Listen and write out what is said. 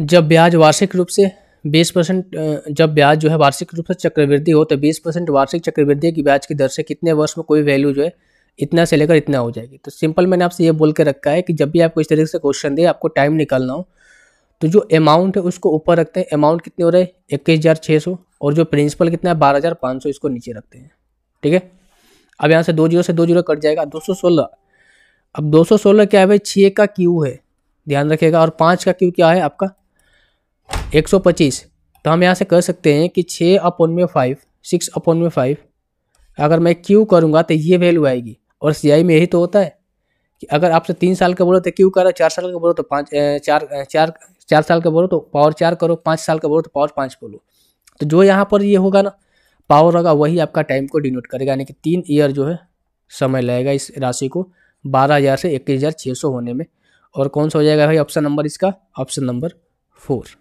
जब ब्याज वार्षिक रूप से बीस परसेंट जब ब्याज जो है वार्षिक रूप से चक्रवृद्धि हो तो बीस परसेंट वार्षिक चक्रवृद्धि की ब्याज की दर से कितने वर्ष में कोई वैल्यू जो है इतना से लेकर इतना हो जाएगी तो सिंपल मैंने आपसे ये बोल के रखा है कि जब भी आपको इस तरीके से क्वेश्चन दे आपको टाइम निकालना हो तो जो अमाउंट है उसको ऊपर रखते हैं अमाउंट कितने हो रहे इक्कीस हज़ार छः सौ और जो प्रिंसिपल कितना है बारह हज़ार पाँच सौ इसको नीचे रखते हैं ठीक है अब यहाँ से दो जीरो से दो जीरो कट जाएगा दो सौ सोलह अब दो सौ सोलह क्या है भाई छः का क्यू है ध्यान रखिएगा और पाँच का क्यू क्या है आपका 125 तो हम यहाँ से कर सकते हैं कि छः अपॉन में फाइव सिक्स अपॉन में फाइव अगर मैं क्यू करूँगा तो ये वैल्यू आएगी और सी में यही तो होता है कि अगर आपसे तीन साल का बोलो तो क्यू करो चार साल का बोलो तो पाँच चार चार चार साल का बोलो तो पावर चार करो पाँच साल का बोलो तो पावर पाँच बोलो तो जो यहाँ पर ये होगा ना पावर होगा वही आपका टाइम को डिनोट करेगा यानी कि तीन ईयर जो है समय लगेगा इस राशि को बारह हज़ार से इक्कीस हज़ार छः सौ होने में और कौन सा हो जाएगा भाई ऑप्शन नंबर इसका ऑप्शन नंबर फोर